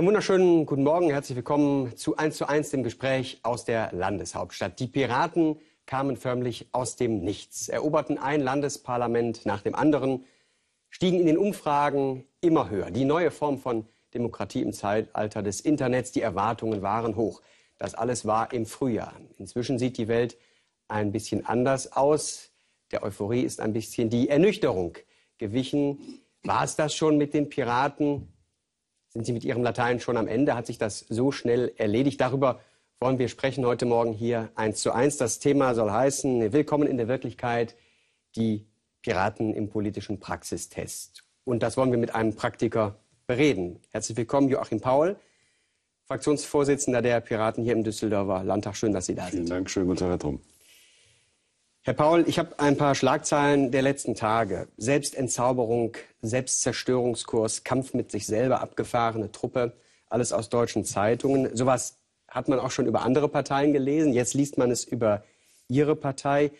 Einen wunderschönen guten Morgen, herzlich willkommen zu 1 zu 1, dem Gespräch aus der Landeshauptstadt. Die Piraten kamen förmlich aus dem Nichts, eroberten ein Landesparlament nach dem anderen, stiegen in den Umfragen immer höher. Die neue Form von Demokratie im Zeitalter des Internets, die Erwartungen waren hoch. Das alles war im Frühjahr. Inzwischen sieht die Welt ein bisschen anders aus. Der Euphorie ist ein bisschen die Ernüchterung gewichen. War es das schon mit den Piraten? sind Sie mit Ihrem Latein schon am Ende? Hat sich das so schnell erledigt? Darüber wollen wir sprechen heute Morgen hier eins zu eins. Das Thema soll heißen, willkommen in der Wirklichkeit, die Piraten im politischen Praxistest. Und das wollen wir mit einem Praktiker bereden. Herzlich willkommen, Joachim Paul, Fraktionsvorsitzender der Piraten hier im Düsseldorfer Landtag. Schön, dass Sie da sind. Vielen Dank, schönen guten Tag, Herr Drum. Herr Paul, ich habe ein paar Schlagzeilen der letzten Tage. Selbstentzauberung, Selbstzerstörungskurs, Kampf mit sich selber, abgefahrene Truppe, alles aus deutschen Zeitungen. Sowas hat man auch schon über andere Parteien gelesen. Jetzt liest man es über Ihre Partei.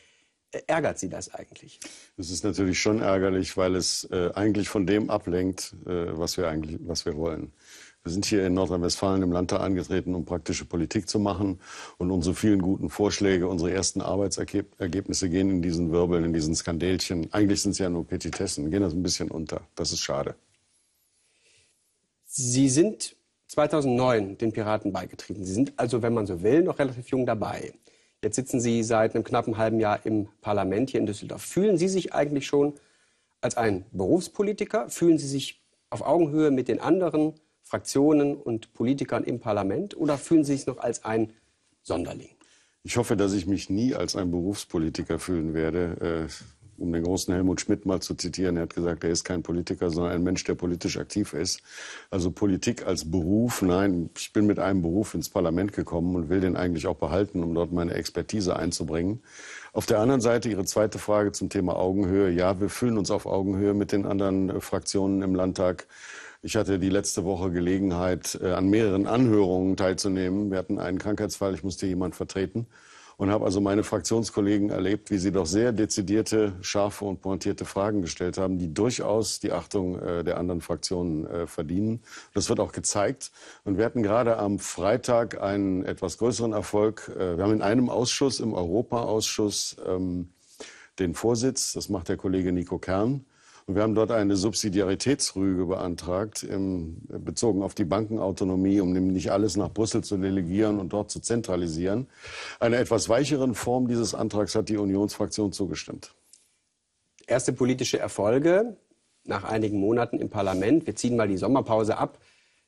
Äh, ärgert Sie das eigentlich? Es ist natürlich schon ärgerlich, weil es äh, eigentlich von dem ablenkt, äh, was, wir eigentlich, was wir wollen. Wir sind hier in Nordrhein-Westfalen im Landtag angetreten, um praktische Politik zu machen. Und unsere vielen guten Vorschläge, unsere ersten Arbeitsergebnisse gehen in diesen Wirbeln, in diesen Skandälchen. Eigentlich sind es ja nur Petitessen, gehen das ein bisschen unter. Das ist schade. Sie sind 2009 den Piraten beigetreten. Sie sind also, wenn man so will, noch relativ jung dabei. Jetzt sitzen Sie seit einem knappen halben Jahr im Parlament hier in Düsseldorf. Fühlen Sie sich eigentlich schon als ein Berufspolitiker? Fühlen Sie sich auf Augenhöhe mit den anderen? Fraktionen und Politikern im Parlament oder fühlen Sie sich noch als ein Sonderling? Ich hoffe, dass ich mich nie als ein Berufspolitiker fühlen werde. Äh, um den großen Helmut Schmidt mal zu zitieren, er hat gesagt, er ist kein Politiker, sondern ein Mensch, der politisch aktiv ist. Also Politik als Beruf, nein, ich bin mit einem Beruf ins Parlament gekommen und will den eigentlich auch behalten, um dort meine Expertise einzubringen. Auf der anderen Seite Ihre zweite Frage zum Thema Augenhöhe. Ja, wir fühlen uns auf Augenhöhe mit den anderen äh, Fraktionen im Landtag. Ich hatte die letzte Woche Gelegenheit, äh, an mehreren Anhörungen teilzunehmen. Wir hatten einen Krankheitsfall, ich musste jemand vertreten und habe also meine Fraktionskollegen erlebt, wie sie doch sehr dezidierte, scharfe und pointierte Fragen gestellt haben, die durchaus die Achtung äh, der anderen Fraktionen äh, verdienen. Das wird auch gezeigt. Und wir hatten gerade am Freitag einen etwas größeren Erfolg. wir haben in einem Ausschuss, im Europaausschuss, ähm, den Vorsitz. Das macht der Kollege Nico Kern. Und wir haben dort eine Subsidiaritätsrüge beantragt, im, ähm, bezogen auf die Bankenautonomie, um nämlich alles nach Brüssel zu delegieren und dort zu zentralisieren. Einer etwas weicheren Form dieses Antrags hat die Unionsfraktion zugestimmt. Erste politische Erfolge nach einigen Monaten im Parlament. Wir ziehen mal die Sommerpause ab.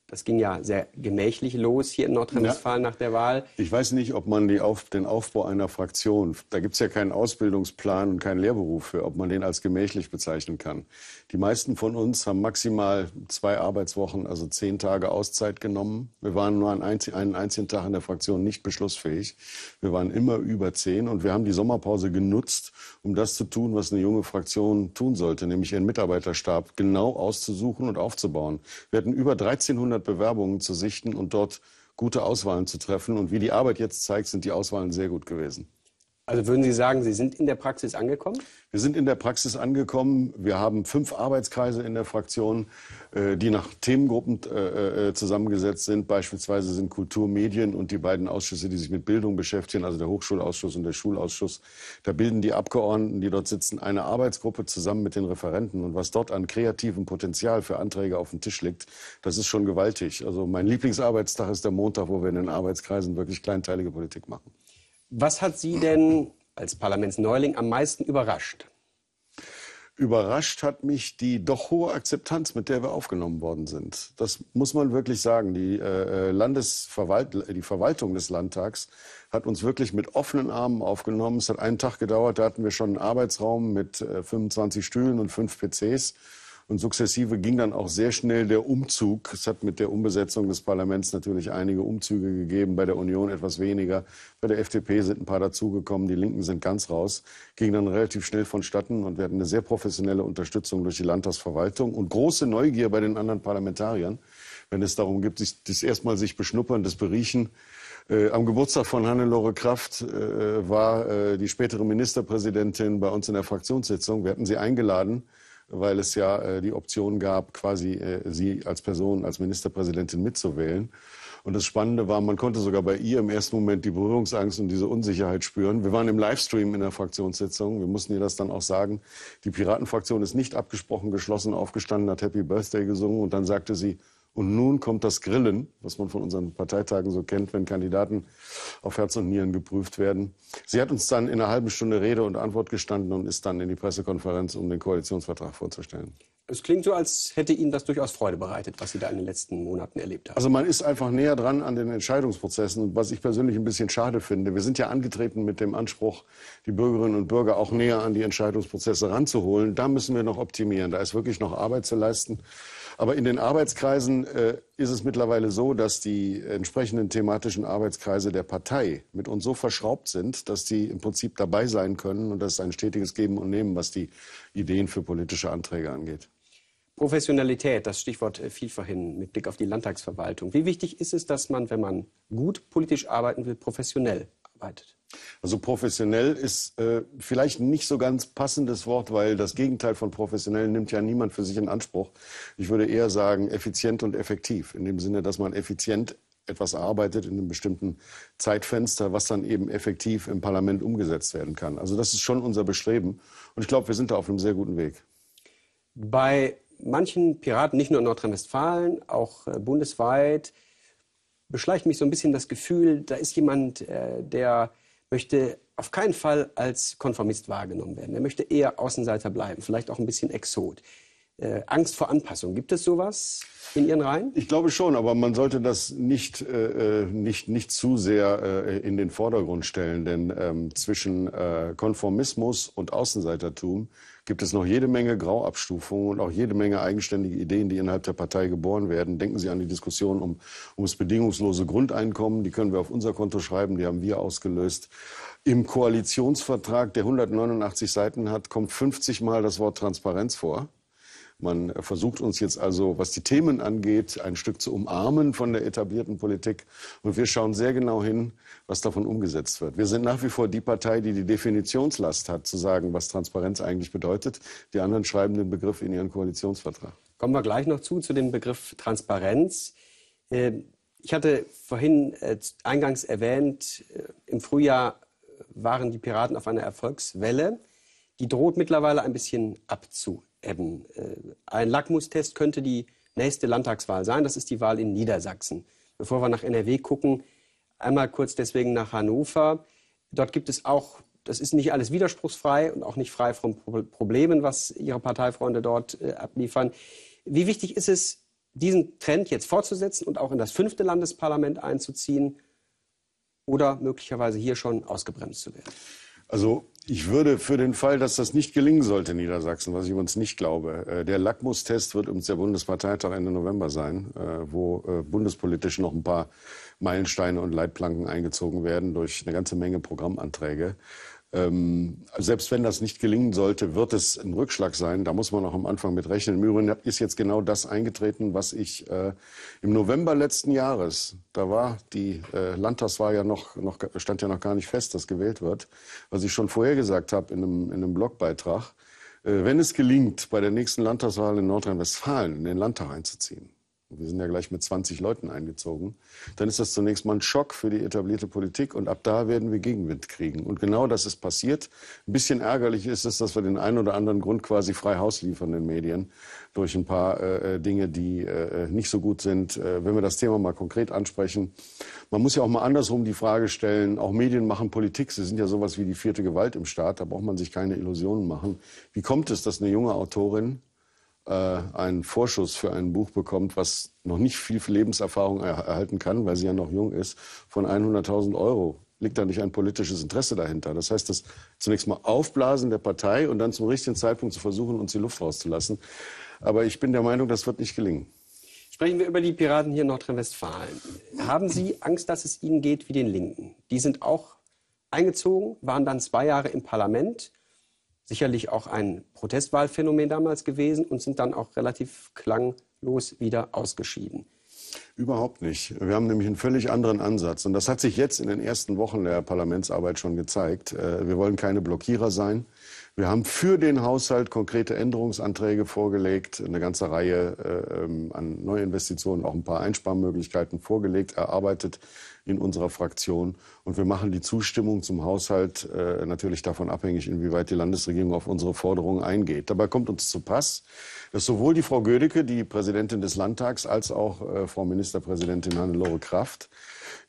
Das ging ja sehr gemächlich los hier in Nordrhein-Westfalen ja. nach der Wahl. Ich weiß nicht, ob man auf, den Aufbau einer Fraktion, da gibt es ja keinen Ausbildungsplan und keinen Lehrberuf für, ob man den als gemächlich bezeichnen kann. Die meisten von uns haben maximal zwei Arbeitswochen, also zehn Tage Auszeit genommen. Wir waren nur einen, einzigen, einen einzigen Tag in der Fraktion nicht beschlussfähig. Wir waren immer über zehn und wir haben die Sommerpause genutzt, um das zu tun, was eine junge Fraktion tun sollte, nämlich ihren Mitarbeiterstab genau auszusuchen und aufzubauen. Wir hatten über 1300 400 Bewerbungen zu sichten und dort gute Auswahlen zu treffen. Und wie die Arbeit jetzt zeigt, sind die Auswahlen sehr gut gewesen. Also würden Sie sagen, Sie sind in der Praxis angekommen? Wir sind in der Praxis angekommen. Wir haben fünf Arbeitskreise in der Fraktion, äh, die nach Themengruppen äh, äh, zusammengesetzt sind. Beispielsweise sind Kultur, Medien und die beiden Ausschüsse, die sich mit Bildung beschäftigen, also der Hochschulausschuss und der Schulausschuss. Da bilden die Abgeordneten, die dort sitzen, eine Arbeitsgruppe zusammen mit den Referenten. Und was dort an kreativem Potenzial für Anträge auf dem Tisch liegt, das ist schon gewaltig. Also mein Lieblingsarbeitstag ist der Montag, wo wir in den Arbeitskreisen wirklich kleinteilige Politik machen. Was hat Sie denn als Parlamentsneuling am meisten überrascht? Überrascht hat mich die doch hohe Akzeptanz, mit der wir aufgenommen worden sind. Das muss man wirklich sagen. Die, äh, äh Landesverwalt die Verwaltung des Landtags hat uns wirklich mit offenen Armen aufgenommen. Es hat einen Tag gedauert, da hatten wir schon einen Arbeitsraum mit äh, 25 Stühlen und fünf PCs. Und sukzessive ging dann auch sehr schnell der Umzug. Es hat mit der Umbesetzung des Parlaments natürlich einige Umzüge gegeben, bei der Union etwas weniger. Bei der FDP sind ein paar dazugekommen, die Linken sind ganz raus. Ging dann relativ schnell vonstatten und wir hatten eine sehr professionelle Unterstützung durch die Landtagsverwaltung und große Neugier bei den anderen Parlamentariern, wenn es darum geht, sich, das erstmal sich beschnuppern, das beriechen. Äh, am Geburtstag von Hannelore Kraft äh, war äh, die spätere Ministerpräsidentin bei uns in der Fraktionssitzung. Wir hatten sie eingeladen weil es ja äh, die Option gab, quasi äh, sie als Person, als Ministerpräsidentin mitzuwählen. Und das Spannende war, man konnte sogar bei ihr im ersten Moment die Berührungsangst und diese Unsicherheit spüren. Wir waren im Livestream in der Fraktionssitzung. Wir mussten ihr das dann auch sagen. Die Piratenfraktion ist nicht abgesprochen, geschlossen aufgestanden, hat Happy Birthday gesungen und dann sagte sie, und nun kommt das Grillen, was man von unseren Parteitagen so kennt, wenn Kandidaten auf Herz und Nieren geprüft werden. Sie hat uns dann in einer halben Stunde Rede und Antwort gestanden und ist dann in die Pressekonferenz, um den Koalitionsvertrag vorzustellen. Es klingt so, als hätte Ihnen das durchaus Freude bereitet, was Sie da in den letzten Monaten erlebt haben. Also man ist einfach näher dran an den Entscheidungsprozessen, was ich persönlich ein bisschen schade finde. Wir sind ja angetreten mit dem Anspruch, die Bürgerinnen und Bürger auch näher an die Entscheidungsprozesse ranzuholen. Da müssen wir noch optimieren. Da ist wirklich noch Arbeit zu leisten. Aber in den Arbeitskreisen äh, ist es mittlerweile so, dass die entsprechenden thematischen Arbeitskreise der Partei mit uns so verschraubt sind, dass die im Prinzip dabei sein können und das ist ein stetiges Geben und Nehmen, was die Ideen für politische Anträge angeht. Professionalität, das Stichwort äh, viel vorhin mit Blick auf die Landtagsverwaltung. Wie wichtig ist es, dass man, wenn man gut politisch arbeiten will, professionell arbeitet? Also professionell ist äh, vielleicht nicht so ganz passendes Wort, weil das Gegenteil von professionell nimmt ja niemand für sich in Anspruch. Ich würde eher sagen effizient und effektiv, in dem Sinne, dass man effizient etwas arbeitet in einem bestimmten Zeitfenster, was dann eben effektiv im Parlament umgesetzt werden kann. Also das ist schon unser Bestreben und ich glaube, wir sind da auf einem sehr guten Weg. Bei manchen Piraten, nicht nur in Nordrhein-Westfalen, auch äh, bundesweit, beschleicht mich so ein bisschen das Gefühl, da ist jemand, äh, der möchte auf keinen Fall als Konformist wahrgenommen werden. Er möchte eher Außenseiter bleiben, vielleicht auch ein bisschen Exot. Äh, Angst vor Anpassung. Gibt es sowas in Ihren Reihen? Ich glaube schon, aber man sollte das nicht, äh, äh nicht, nicht zu sehr äh, in den Vordergrund stellen, denn ähm, zwischen äh, Konformismus und Außenseitertum gibt es noch jede Menge Grauabstufungen und auch jede Menge eigenständige Ideen, die innerhalb der Partei geboren werden. Denken Sie an die Diskussion um, um das bedingungslose Grundeinkommen. Die können wir auf unser Konto schreiben, die haben wir ausgelöst. Im Koalitionsvertrag, der 189 Seiten hat, kommt 50 Mal das Wort Transparenz vor. Man versucht uns jetzt also, was die Themen angeht, ein Stück zu umarmen von der etablierten Politik. Und wir schauen sehr genau hin, was davon umgesetzt wird. Wir sind nach wie vor die Partei, die die Definitionslast hat, zu sagen, was Transparenz eigentlich bedeutet. Die anderen schreiben den Begriff in ihren Koalitionsvertrag. Kommen wir gleich noch zu, zu dem Begriff Transparenz. Äh, ich hatte vorhin äh, eingangs erwähnt, äh, im Frühjahr waren die Piraten auf einer Erfolgswelle. Die droht mittlerweile ein bisschen abzu eben, äh, ein Lackmustest könnte die nächste Landtagswahl sein. Das ist die Wahl in Niedersachsen. Bevor wir nach NRW gucken, einmal kurz deswegen nach Hannover. Dort gibt es auch, das ist nicht alles widerspruchsfrei und auch nicht frei von Problemen, was Ihre Parteifreunde dort äh, abliefern. Wie wichtig ist es, diesen Trend jetzt fortzusetzen und auch in das fünfte Landesparlament einzuziehen oder möglicherweise hier schon ausgebremst zu werden? Also ich würde für den Fall, dass das nicht gelingen sollte Niedersachsen, was ich übrigens nicht glaube, äh, der Lackmustest wird uns der Bundesparteitag Ende November sein, äh, wo äh, bundespolitisch noch ein paar Meilensteine und Leitplanken eingezogen werden durch eine ganze Menge Programmanträge. Ähm, selbst wenn das nicht gelingen sollte, wird es ein Rückschlag sein. Da muss man auch am Anfang mit rechnen. Myrien ist jetzt genau das eingetreten, was ich äh, im November letzten Jahres, da war die äh, Landtagswahl ja noch, noch, stand ja noch gar nicht fest, dass gewählt wird, was ich schon vorher gesagt habe in einem, in einem Blogbeitrag. Äh, wenn es gelingt, bei der nächsten Landtagswahl in Nordrhein-Westfalen in den Landtag einzuziehen, wir sind ja gleich mit 20 Leuten eingezogen, dann ist das zunächst mal ein Schock für die etablierte Politik und ab da werden wir Gegenwind kriegen. Und genau das ist passiert. Ein bisschen ärgerlich ist es, dass wir den einen oder anderen Grund quasi frei Haus liefern den Medien durch ein paar äh, äh Dinge, die äh, äh, nicht so gut sind, äh, wenn wir das Thema mal konkret ansprechen. Man muss ja auch mal andersrum die Frage stellen, auch Medien machen Politik, sie sind ja sowas wie die vierte Gewalt im Staat, da braucht man sich keine Illusionen machen. Wie kommt es, dass eine junge Autorin äh, einen Vorschuss für ein Buch bekommt, was noch nicht viel Lebenserfahrung er erhalten kann, weil sie ja noch jung ist, von 100.000 Euro. Liegt da nicht ein politisches Interesse dahinter? Das heißt, das zunächst mal Aufblasen der Partei und dann zum richtigen Zeitpunkt zu versuchen, uns die Luft rauszulassen. Aber ich bin der Meinung, das wird nicht gelingen. Sprechen wir über die Piraten hier in Nordrhein-Westfalen. Haben Sie Angst, dass es Ihnen geht wie den Linken? Die sind auch eingezogen, waren dann zwei Jahre im Parlament sicherlich auch ein Protestwahlphänomen damals gewesen und sind dann auch relativ klanglos wieder ausgeschieden. Überhaupt nicht. Wir haben nämlich einen völlig anderen Ansatz. Und das hat sich jetzt in den ersten Wochen der Parlamentsarbeit schon gezeigt. Äh, wir wollen keine Blockierer sein. Wir haben für den Haushalt konkrete Änderungsanträge vorgelegt, eine ganze Reihe äh, ähm, an Neuinvestitionen, auch ein paar Einsparmöglichkeiten vorgelegt, erarbeitet in unserer Fraktion. Und wir machen die Zustimmung zum Haushalt äh, natürlich davon abhängig, inwieweit die Landesregierung auf unsere Forderungen eingeht. Dabei kommt uns zu Pass, dass sowohl die Frau Gödecke, die Präsidentin des Landtags, als auch äh, Frau Ministerpräsidentin Hannelore Kraft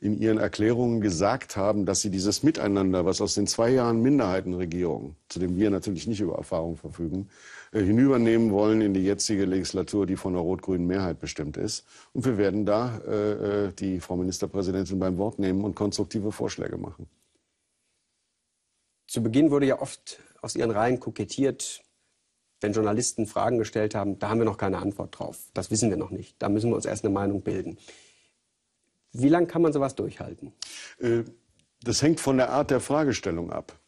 in ihren Erklärungen gesagt haben, dass sie dieses Miteinander, was aus den zwei Jahren Minderheitenregierung, zu dem wir natürlich nicht über Erfahrung verfügen, äh, hinübernehmen wollen in die jetzige Legislatur, die von der rot-grünen Mehrheit bestimmt ist. Und wir werden da äh, äh die Frau Ministerpräsidentin beim Wort nehmen und konstruktive Vorschläge machen. Zu Beginn wurde ja oft aus Ihren Reihen kokettiert, wenn Journalisten Fragen gestellt haben, da haben wir noch keine Antwort drauf. Das wissen wir noch nicht. Da müssen wir uns erst eine Meinung bilden. Wie lange kann man sowas durchhalten? Äh, das hängt von der Art der Fragestellung ab.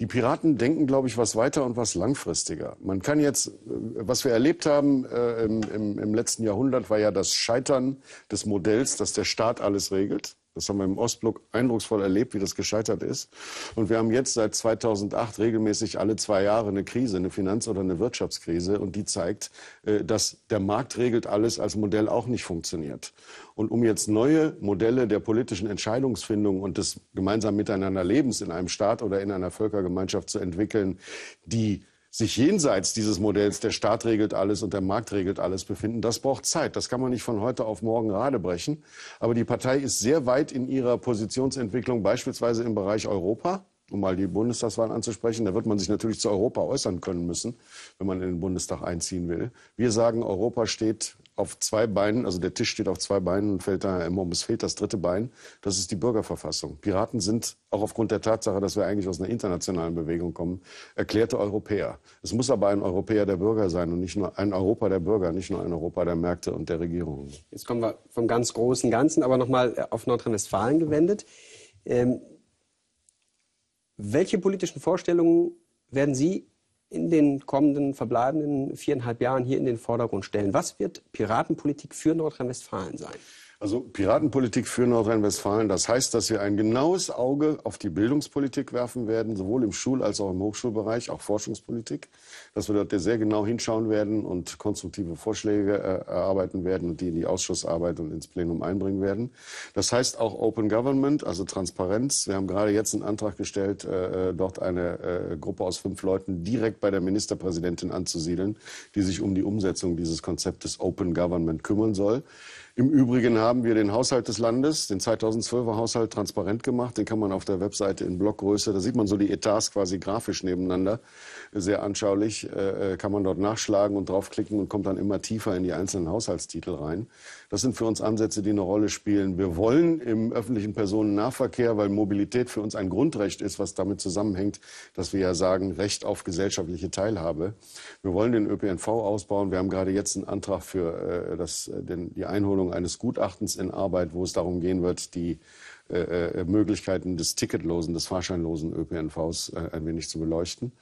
Die Piraten denken, glaube ich, was weiter und was langfristiger. Man kann jetzt, äh, was wir erlebt haben äh, im, im, im letzten Jahrhundert, war ja das Scheitern des Modells, dass der Staat alles regelt. Das haben wir im Ostblock eindrucksvoll erlebt, wie das gescheitert ist. Und wir haben jetzt seit 2008 regelmäßig alle zwei Jahre eine Krise, eine Finanz- oder eine Wirtschaftskrise. Und die zeigt, äh, dass der Markt regelt alles als Modell auch nicht funktioniert. Und um jetzt neue Modelle der politischen Entscheidungsfindung und des gemeinsamen Miteinanderlebens in einem Staat oder in einer Völkergemeinschaft zu entwickeln, die sich jenseits dieses Modells, der Staat regelt alles und der Markt regelt alles, befinden, das braucht Zeit. Das kann man nicht von heute auf morgen gerade brechen. Aber die Partei ist sehr weit in ihrer Positionsentwicklung, beispielsweise im Bereich Europa um mal die Bundestagswahl anzusprechen, da wird man sich natürlich zu Europa äußern können müssen, wenn man in den Bundestag einziehen will. Wir sagen, Europa steht auf zwei Beinen, also der Tisch steht auf zwei Beinen und fällt da im Homes fehlt das dritte Bein. Das ist die Bürgerverfassung. Piraten sind auch aufgrund der Tatsache, dass wir eigentlich aus einer internationalen Bewegung kommen, erklärte Europäer. Es muss aber ein Europäer der Bürger sein und nicht nur ein Europa der Bürger, nicht nur ein Europa der Märkte und der Regierungen. Jetzt kommen wir vom ganz großen Ganzen, aber nochmal äh, auf Nordrhein-Westfalen gewendet. Ähm, welche politischen Vorstellungen werden Sie in den kommenden verbleibenden viereinhalb Jahren hier in den Vordergrund stellen? Was wird Piratenpolitik für Nordrhein-Westfalen sein? Also Piratenpolitik für Nordrhein-Westfalen, das heißt, dass wir ein genaues Auge auf die Bildungspolitik werfen werden, sowohl im Schul- als auch im Hochschulbereich, auch Forschungspolitik, dass wir dort sehr genau hinschauen werden und konstruktive Vorschläge äh, erarbeiten werden und die in die Ausschussarbeit und ins Plenum einbringen werden. Das heißt auch Open Government, also Transparenz. Wir haben gerade jetzt einen Antrag gestellt, äh, äh, dort eine Gruppe aus fünf Leuten direkt bei der Ministerpräsidentin anzusiedeln, die sich um die Umsetzung dieses Konzeptes Open Government kümmern soll. Im Übrigen haben wir den Haushalt des Landes, den 2012er Haushalt, transparent gemacht. Den kann man auf der Webseite in Blockgröße, da sieht man so die Etats quasi grafisch nebeneinander, sehr anschaulich, äh, äh, kann man dort nachschlagen und draufklicken und kommt dann immer tiefer in die einzelnen Haushaltstitel rein. Das sind für uns Ansätze, die eine Rolle spielen. Wir wollen im öffentlichen Personennahverkehr, weil Mobilität für uns ein Grundrecht ist, was damit zusammenhängt, dass wir ja sagen, Recht auf gesellschaftliche Teilhabe. Wir wollen den ÖPNV ausbauen. Wir haben gerade jetzt einen Antrag für äh, das, den, die Einholung Erstellung eines Gutachtens in Arbeit, wo es darum gehen wird, die äh, äh, Möglichkeiten des ticketlosen, des fahrscheinlosen ÖPNVs äh, ein wenig zu beleuchten.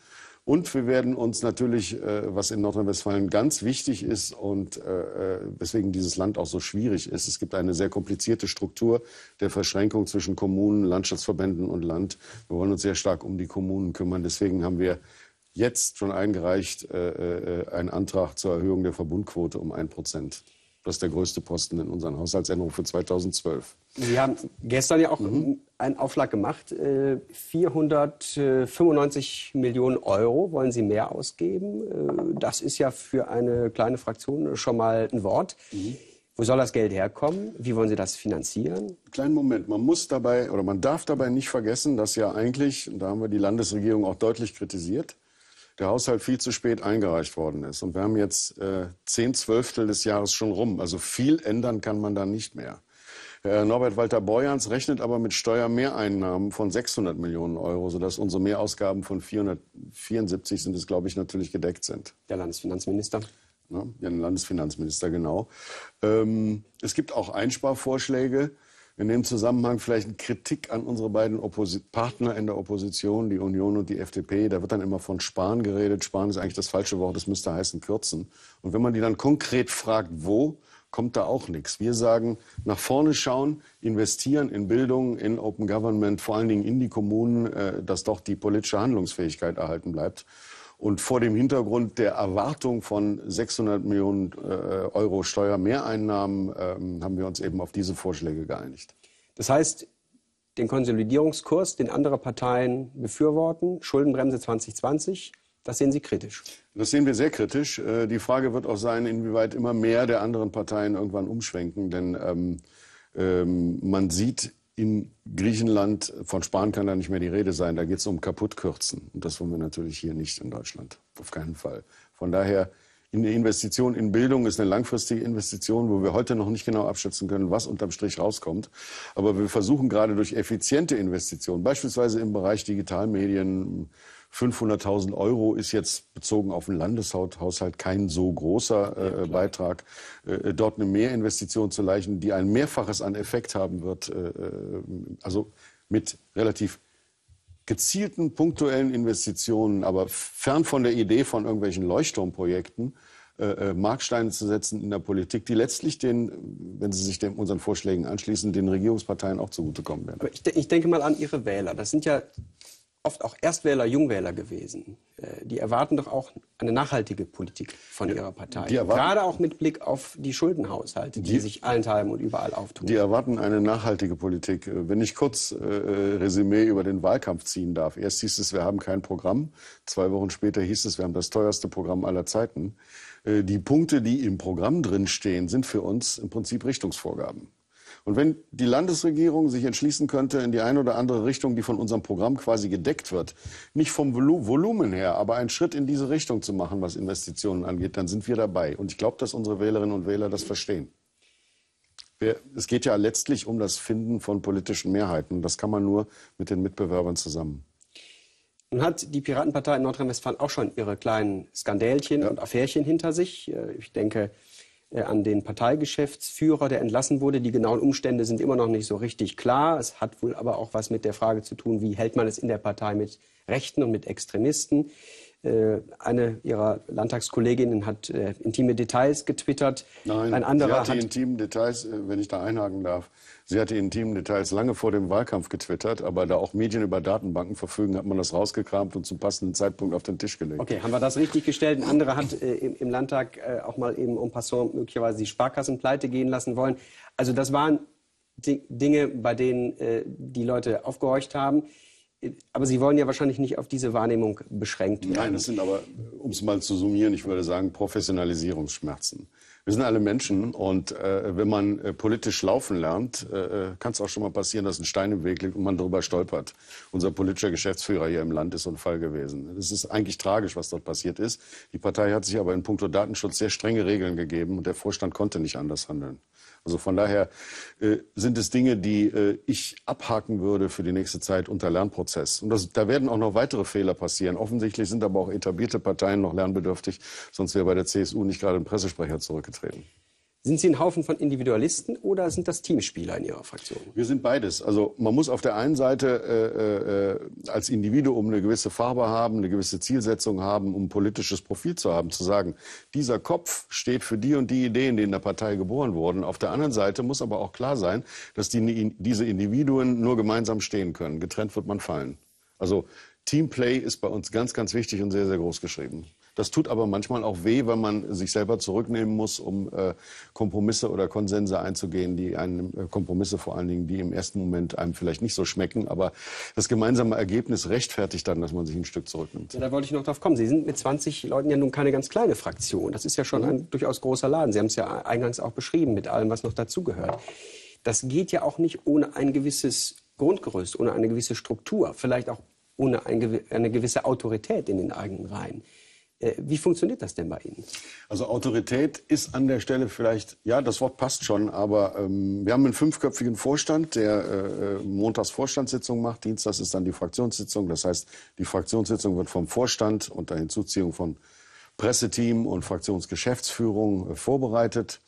Und wir werden uns natürlich, äh, was in Nordrhein-Westfalen ganz wichtig ist und äh, äh, weswegen dieses Land auch so schwierig ist, es gibt eine sehr komplizierte Struktur der Verschränkung zwischen Kommunen, Landschaftsverbänden und Land. Wir wollen uns sehr stark um die Kommunen kümmern. Deswegen haben wir jetzt schon eingereicht äh, äh einen Antrag zur Erhöhung der Verbundquote um ein Prozent. Das ist der größte Posten in unseren Haushaltsänderungen für 2012. Sie haben gestern ja auch mhm. einen Aufschlag gemacht. 495 äh, Millionen Euro wollen Sie mehr ausgeben. Äh, das ist ja für eine kleine Fraktion schon mal ein Wort. Mhm. Wo soll das Geld herkommen? Wie wollen Sie das finanzieren? Kleinen Moment. Man muss dabei oder man darf dabei nicht vergessen, dass ja eigentlich, da haben wir die Landesregierung auch deutlich kritisiert, der Haushalt viel zu spät eingereicht worden ist. Und wir haben jetzt äh, Zwölftel des Jahres schon rum. Also viel ändern kann man da nicht mehr. Herr äh, Norbert Walter Borjans rechnet aber mit Steuermehreinnahmen von 600 Millionen Euro, sodass unsere Mehrausgaben von 474 sind es, glaube ich, natürlich gedeckt sind. Der Landesfinanzminister? Ne? Ja, der Landesfinanzminister, genau. Ähm, es gibt auch Einsparvorschläge. In dem Zusammenhang vielleicht eine Kritik an unsere beiden Oppos Partner in der Opposition, die Union und die FDP. Da wird dann immer von Sparen geredet. Sparen ist eigentlich das falsche Wort, das müsste heißen kürzen. Und wenn man die dann konkret fragt, wo, kommt da auch nichts. Wir sagen, nach vorne schauen, investieren in Bildung, in Open Government, vor allen Dingen in die Kommunen, äh, dass doch die politische Handlungsfähigkeit erhalten bleibt. Und vor dem Hintergrund der Erwartung von 600 Millionen äh, Euro Steuermehreinnahmen ähm, haben wir uns eben auf diese Vorschläge geeinigt. Das heißt, den Konsolidierungskurs, den andere Parteien befürworten, Schuldenbremse 2020, das sehen Sie kritisch. Das sehen wir sehr kritisch. Äh, die Frage wird auch sein, inwieweit immer mehr der anderen Parteien irgendwann umschwenken. Denn ähm, ähm, man sieht in Griechenland, äh, von Sparen kann da nicht mehr die Rede sein, da geht es um Kaputtkürzen. Und das wollen wir natürlich hier nicht in Deutschland, auf keinen Fall. Von daher, eine Investition in Bildung ist eine langfristige Investition, wo wir heute noch nicht genau abschätzen können, was unterm Strich rauskommt. Aber wir versuchen gerade durch effiziente Investitionen, beispielsweise im Bereich Digitalmedien, 500.000 Euro ist jetzt bezogen auf den Landeshaushalt kein so großer äh, Beitrag. Äh, äh, dort eine Mehrinvestition zu leichen, die ein Mehrfaches an Effekt haben wird, äh, äh also mit relativ gezielten punktuellen Investitionen, aber fern von der Idee von irgendwelchen Leuchtturmprojekten, äh, äh, Marksteine zu setzen in der Politik, die letztlich den, wenn Sie sich den, unseren Vorschlägen anschließen, den Regierungsparteien auch zugutekommen werden. Aber ich, ich denke mal an Ihre Wähler. Das sind ja oft auch Erstwähler, Jungwähler gewesen. Äh, die erwarten doch auch eine nachhaltige Politik von ja, ihrer Partei. Gerade auch mit Blick auf die Schuldenhaushalte, die, die sich allenthalben und überall auftun. Die erwarten eine nachhaltige Politik. Äh, wenn ich kurz äh, äh, Resümee über den Wahlkampf ziehen darf. Erst hieß es, wir haben kein Programm. Zwei Wochen später hieß es, wir haben das teuerste Programm aller Zeiten. Äh, die Punkte, die im Programm drinstehen, sind für uns im Prinzip Richtungsvorgaben. Und wenn die Landesregierung sich entschließen könnte, in die eine oder andere Richtung, die von unserem Programm quasi gedeckt wird, nicht vom Volumen her, aber einen Schritt in diese Richtung zu machen, was Investitionen angeht, dann sind wir dabei. Und ich glaube, dass unsere Wählerinnen und Wähler das verstehen. Wir, es geht ja letztlich um das Finden von politischen Mehrheiten. das kann man nur mit den Mitbewerbern zusammen. Nun hat die Piratenpartei in Nordrhein-Westfalen auch schon ihre kleinen Skandälchen ja. und Affärchen hinter sich. Äh, ich denke, äh, an den Parteigeschäftsführer, der entlassen wurde. Die genauen Umstände sind immer noch nicht so richtig klar. Es hat wohl aber auch was mit der Frage zu tun, wie hält man es in der Partei mit Rechten und mit Extremisten. Äh, eine ihrer Landtagskolleginnen hat äh, intime Details getwittert. Nein, Ein anderer sie hat die hat intimen Details, äh, wenn ich da einhaken darf, sie hat die Details lange vor dem Wahlkampf getwittert, aber da auch Medien über Datenbanken verfügen, hat man das rausgekramt und zum passenden Zeitpunkt auf den Tisch gelegt. Okay, haben wir das richtig gestellt? Ein anderer hat im, Landtag auch mal eben en passant möglicherweise die Sparkassen pleite gehen lassen wollen. Also das waren Dinge, bei denen die Leute aufgehorcht haben aber Sie wollen ja wahrscheinlich nicht auf diese Wahrnehmung beschränkt werden. Nein, das sind aber, um es mal zu summieren, ich würde sagen, Professionalisierungsschmerzen. Wir sind alle Menschen und äh, wenn man äh, politisch laufen lernt, äh, äh kann es auch schon mal passieren, dass ein Stein im Weg liegt und man darüber stolpert. Unser politischer Geschäftsführer hier im Land ist so ein Fall gewesen. Es ist eigentlich tragisch, was dort passiert ist. Die Partei hat sich aber in puncto Datenschutz sehr strenge Regeln gegeben und der Vorstand konnte nicht anders handeln. Also von daher äh, sind es Dinge, die äh, ich abhaken würde für die nächste Zeit unter Lernprozess. Und das, da werden auch noch weitere Fehler passieren. Offensichtlich sind aber auch etablierte Parteien noch lernbedürftig, sonst wäre bei der CSU nicht gerade ein Pressesprecher zurückgetreten. Sind Sie ein Haufen von Individualisten oder sind das Teamspieler in Ihrer Fraktion? Wir sind beides. Also man muss auf der einen Seite äh, äh, als Individuum eine gewisse Farbe haben, eine gewisse Zielsetzung haben, um ein politisches Profil zu haben, zu sagen, dieser Kopf steht für die und die Ideen, die in der Partei geboren wurden. Auf der anderen Seite muss aber auch klar sein, dass die, diese Individuen nur gemeinsam stehen können. Getrennt wird man fallen. Also Teamplay ist bei uns ganz, ganz wichtig und sehr, sehr groß geschrieben. Das tut aber manchmal auch weh, weil man sich selber zurücknehmen muss, um äh, Kompromisse oder Konsense einzugehen, die einem, äh, Kompromisse vor allen Dingen, die im ersten Moment einem vielleicht nicht so schmecken, aber das gemeinsame Ergebnis rechtfertigt dann, dass man sich ein Stück zurücknimmt. Ja, da wollte ich noch drauf kommen. Sie sind mit 20 Leuten ja nun keine ganz kleine Fraktion. Das ist ja schon mhm. ein durchaus großer Laden. Sie haben es ja eingangs auch beschrieben, mit allem, was noch dazugehört. Das geht ja auch nicht ohne ein gewisses Grundgerüst, ohne eine gewisse Struktur, vielleicht auch ohne eine gewisse Autorität in den eigenen Reihen. Äh, wie funktioniert das denn bei Ihnen? Also Autorität ist an der Stelle vielleicht, ja, das Wort passt schon, aber ähm, wir haben einen fünfköpfigen Vorstand, der äh, äh montags Vorstandssitzung macht, dienstags ist dann die Fraktionssitzung. Das heißt, die Fraktionssitzung wird vom Vorstand unter Hinzuziehung von Presseteam und Fraktionsgeschäftsführung äh, vorbereitet.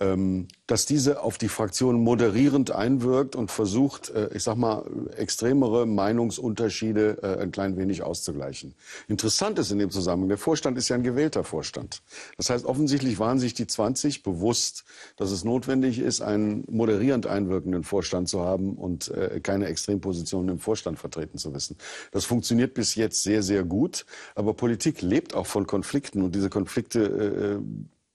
Ähm, dass diese auf die Fraktion moderierend einwirkt und versucht, äh, ich sag mal, extremere Meinungsunterschiede äh, ein klein wenig auszugleichen. Interessant ist in dem Zusammenhang, der Vorstand ist ja ein gewählter Vorstand. Das heißt, offensichtlich waren sich die 20 bewusst, dass es notwendig ist, einen moderierend einwirkenden Vorstand zu haben und äh, keine Extrempositionen im Vorstand vertreten zu wissen. Das funktioniert bis jetzt sehr, sehr gut, aber Politik lebt auch von Konflikten und diese Konflikte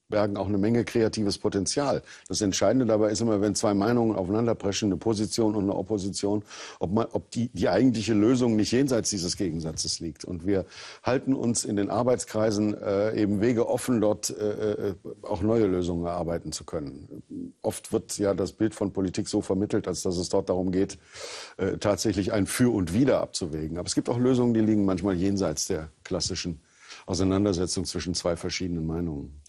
bergen auch eine Menge kreatives Potenzial. Das Entscheidende dabei ist immer, wenn zwei Meinungen aufeinanderpreschen, eine Position und eine Opposition, ob, man, ob die, die eigentliche Lösung nicht jenseits dieses Gegensatzes liegt. Und wir halten uns in den Arbeitskreisen äh, eben Wege offen, dort äh, äh auch neue Lösungen erarbeiten zu können. Oft wird ja das Bild von Politik so vermittelt, als dass es dort darum geht, äh, tatsächlich ein Für und Wider abzuwägen. Aber es gibt auch Lösungen, die liegen manchmal jenseits der klassischen Auseinandersetzung zwischen zwei verschiedenen Meinungen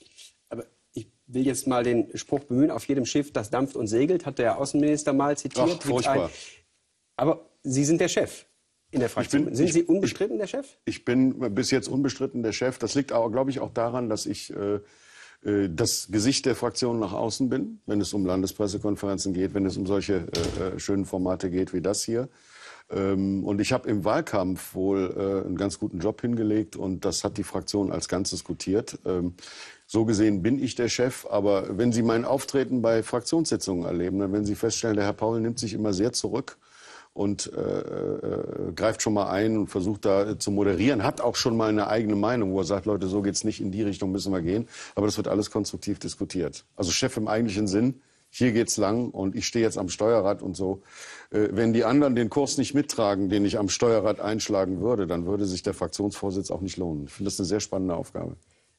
will jetzt mal den Spruch bemühen, auf jedem Schiff, das dampft und segelt, hat der Außenminister mal zitiert. Ach, furchtbar. Ein. Aber Sie sind der Chef. In der Fraktion. Bin, sind Sie unbestritten der Chef? Ich bin bis jetzt unbestritten der Chef. Das liegt aber, glaube ich, auch daran, dass ich äh, äh, das Gesicht der Fraktion nach außen bin, wenn es um Landespressekonferenzen geht, wenn es um solche äh, äh schönen Formate geht wie das hier. Ähm, und ich habe im Wahlkampf wohl äh, einen ganz guten Job hingelegt und das hat die Fraktion als Ganzes gutiert. Ähm, so gesehen bin ich der Chef, aber wenn Sie mein Auftreten bei Fraktionssitzungen erleben, dann werden Sie feststellen, der Herr Paul nimmt sich immer sehr zurück und äh, äh, greift schon mal ein und versucht da äh, zu moderieren, hat auch schon mal eine eigene Meinung, wo er sagt, Leute, so geht's nicht, in die Richtung müssen wir gehen. Aber das wird alles konstruktiv diskutiert. Also Chef im eigentlichen Sinn, hier geht's lang und ich stehe jetzt am Steuerrad und so. Äh, wenn die anderen den Kurs nicht mittragen, den ich am Steuerrad einschlagen würde, dann würde sich der Fraktionsvorsitz auch nicht lohnen. Ich finde das eine sehr spannende Aufgabe.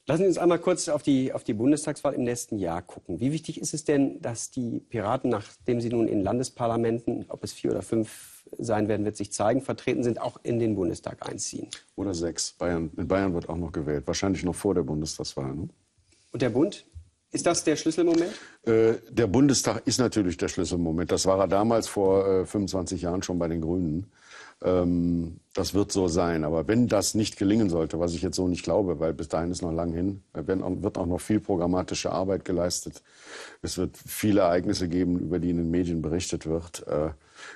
Lassen Sie uns einmal kurz auf die, auf die Bundestagswahl im nächsten Jahr gucken. Wie wichtig ist es denn, dass die Piraten, nachdem sie nun in Landesparlamenten, ob es vier oder fünf sein werden, wird sich zeigen, vertreten sind, auch in den Bundestag einziehen? Oder sechs. Bayern, in Bayern wird auch noch gewählt. Wahrscheinlich noch vor der Bundestagswahl. Ne? Und der Bund? Ist das der Schlüsselmoment? Äh, der Bundestag ist natürlich der Schlüsselmoment. Das war er damals vor äh, 25 Jahren schon bei den Grünen. Ähm, das wird so sein. Aber wenn das nicht gelingen sollte, was ich jetzt so nicht glaube, weil bis dahin ist noch lang hin, wird auch noch viel programmatische Arbeit geleistet. Es wird viele Ereignisse geben, über die in den Medien berichtet wird. Äh,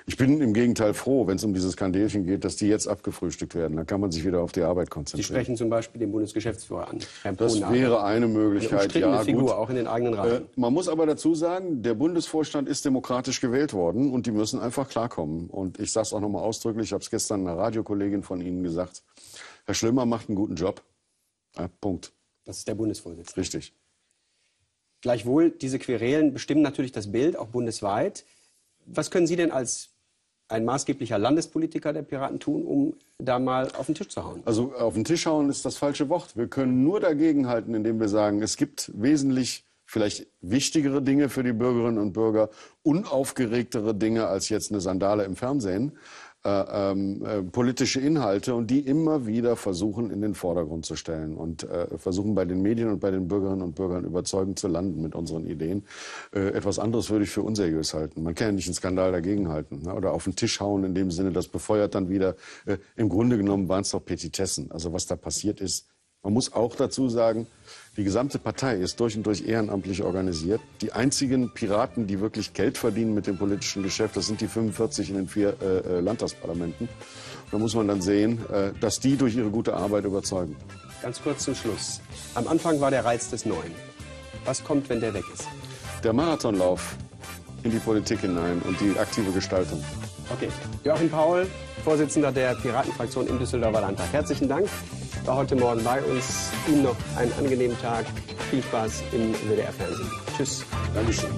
ich bin im Gegenteil froh, wenn es um dieses Skandelchen geht, dass die jetzt abgefrühstückt werden. Dann kann man sich wieder auf die Arbeit konzentrieren. Sie sprechen zum Beispiel den Bundesgeschäftsführer an. Herrn das Brunner. wäre eine Möglichkeit. Eine ja, gut. auch in den eigenen Reihen. Äh, man muss aber dazu sagen, der Bundesvorstand ist demokratisch gewählt worden und die müssen einfach klarkommen. Und ich sage es auch nochmal ausdrücklich. Ich habe es gestern einer Radiokollegin von Ihnen gesagt. Herr Schlimmer macht einen guten Job. Ja, Punkt. Das ist der Bundesvorsitzende. Richtig. Gleichwohl, diese Querelen bestimmen natürlich das Bild, auch bundesweit was können Sie denn als ein maßgeblicher Landespolitiker der Piraten tun, um da mal auf den Tisch zu hauen? Also auf den Tisch hauen ist das falsche Wort. Wir können nur dagegen halten, indem wir sagen, es gibt wesentlich vielleicht wichtigere Dinge für die Bürgerinnen und Bürger, unaufgeregtere Dinge als jetzt eine Sandale im Fernsehen äh, ähm, äh, politische Inhalte und die immer wieder versuchen in den Vordergrund zu stellen und äh, versuchen bei den Medien und bei den Bürgerinnen und Bürgern überzeugend zu landen mit unseren Ideen. Äh, etwas anderes würde ich für unseriös halten. Man kann ja nicht einen Skandal dagegenhalten ne? oder auf den Tisch hauen in dem Sinne, das befeuert dann wieder. Äh, Im Grunde genommen waren es doch Petitessen. Also was da passiert ist, man muss auch dazu sagen, die gesamte Partei ist durch und durch ehrenamtlich organisiert. Die einzigen Piraten, die wirklich Geld verdienen mit dem politischen Geschäft, das sind die 45 in den vier äh, äh, Landtagsparlamenten. Da muss man dann sehen, äh, dass die durch ihre gute Arbeit überzeugen. Ganz kurz zum Schluss. Am Anfang war der Reiz des Neuen. Was kommt, wenn der weg ist? Der Marathonlauf in die Politik hinein und die aktive Gestaltung. Okay. Joachim Paul, Vorsitzender der Piratenfraktion im Düsseldorfer Landtag. Herzlichen Dank war heute Morgen bei uns. Ihnen noch einen angenehmen Tag. Viel Spaß im WDR-Fernsehen. Tschüss. Dankeschön.